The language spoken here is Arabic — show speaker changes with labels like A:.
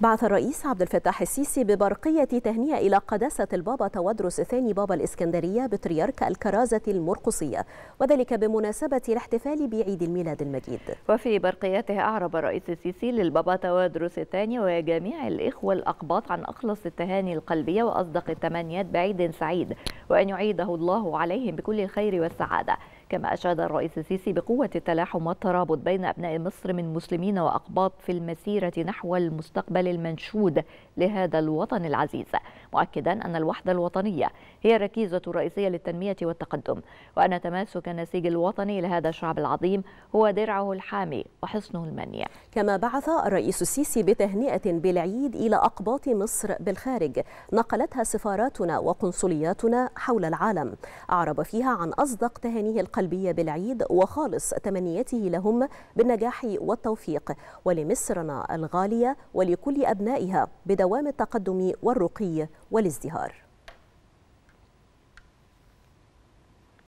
A: بعث الرئيس عبد الفتاح السيسي ببرقية تهنئة إلى قداسة البابا تودرس الثاني بابا الإسكندرية بطريرك الكرازة المرقصية وذلك بمناسبة الاحتفال بعيد الميلاد المجيد
B: وفي برقيته أعرب الرئيس السيسي للبابا تودرس الثاني وجميع الإخوة الأقباط عن أخلص التهاني القلبية وأصدق التمنيات بعيد سعيد وأن يعيده الله عليهم بكل الخير والسعادة كما أشاد الرئيس السيسي بقوة التلاحم والترابط بين أبناء مصر من مسلمين وأقباط في المسيرة نحو المستقبل المنشود لهذا الوطن العزيز مؤكدا أن الوحدة الوطنية هي الركيزة الرئيسية للتنمية والتقدم وأن تماسك النسيج الوطني لهذا الشعب العظيم هو درعه الحامي وحصنه المنيع كما بعث الرئيس السيسي
A: بتهنئة بالعيد إلى أقباط مصر بالخارج نقلتها سفاراتنا وقنصلياتنا حول العالم أعرب فيها عن أصدق تهانيه القليل قلبية بالعيد وخالص تمنياته لهم بالنجاح والتوفيق ولمصرنا الغالية ولكل أبنائها بدوام التقدم والرقي والازدهار